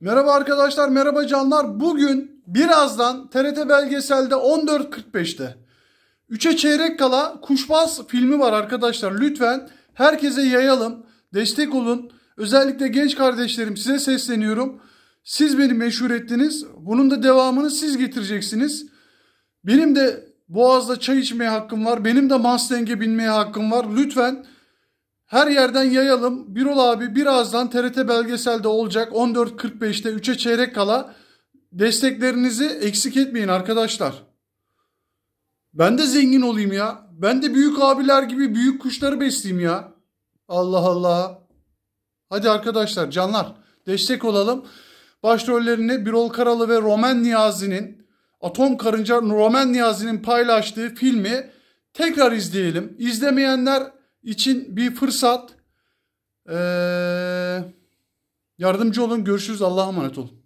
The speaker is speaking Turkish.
Merhaba arkadaşlar, merhaba canlar. Bugün birazdan TRT belgeselde 14.45'te 3'e çeyrek kala Kuşbaz filmi var arkadaşlar. Lütfen herkese yayalım, destek olun. Özellikle genç kardeşlerim size sesleniyorum. Siz beni meşhur ettiniz. Bunun da devamını siz getireceksiniz. Benim de Boğaz'da çay içmeye hakkım var. Benim de Mustang'e binmeye hakkım var. Lütfen her yerden yayalım. Birol abi birazdan TRT belgeselde olacak 14.45'te 3'e çeyrek kala desteklerinizi eksik etmeyin arkadaşlar. Ben de zengin olayım ya. Ben de büyük abiler gibi büyük kuşları besleyeyim ya. Allah Allah. Hadi arkadaşlar canlar destek olalım. Başrollerini Birol Karalı ve Roman Niyazi'nin Atom Karınca Roman Niyazi'nin paylaştığı filmi tekrar izleyelim. İzlemeyenler için bir fırsat. Ee, yardımcı olun. Görüşürüz. Allah'a emanet olun.